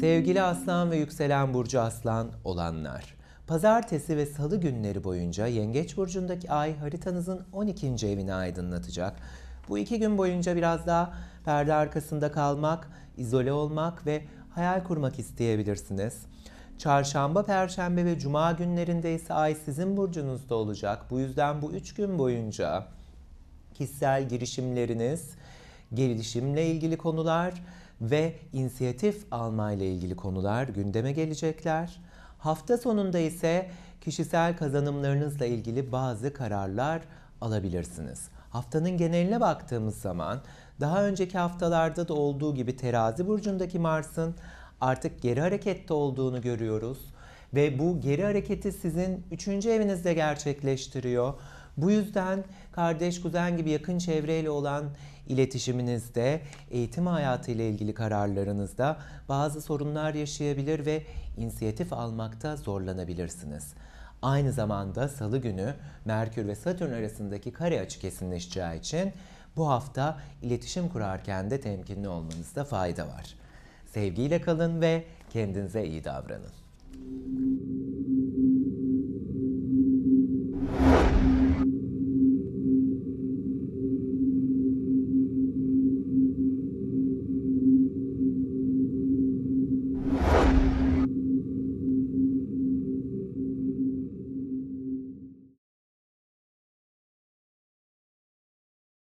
Sevgili Aslan ve Yükselen Burcu Aslan olanlar. Pazartesi ve salı günleri boyunca Yengeç Burcu'ndaki ay haritanızın 12. evini aydınlatacak. Bu iki gün boyunca biraz daha perde arkasında kalmak, izole olmak ve hayal kurmak isteyebilirsiniz. Çarşamba, Perşembe ve Cuma günlerinde ise ay sizin burcunuzda olacak. Bu yüzden bu üç gün boyunca kişisel girişimleriniz, gelişimle ilgili konular ve inisiyatif almayla ilgili konular gündeme gelecekler. Hafta sonunda ise kişisel kazanımlarınızla ilgili bazı kararlar alabilirsiniz. Haftanın geneline baktığımız zaman daha önceki haftalarda da olduğu gibi terazi burcundaki Mars'ın artık geri harekette olduğunu görüyoruz. Ve bu geri hareketi sizin üçüncü evinizde gerçekleştiriyor. Bu yüzden kardeş, kuzen gibi yakın çevreyle olan iletişiminizde, eğitim hayatı ile ilgili kararlarınızda bazı sorunlar yaşayabilir ve inisiyatif almakta zorlanabilirsiniz. Aynı zamanda salı günü Merkür ve Satürn arasındaki kare açı kesinleşeceği için bu hafta iletişim kurarken de temkinli olmanızda fayda var. Sevgiyle kalın ve kendinize iyi davranın.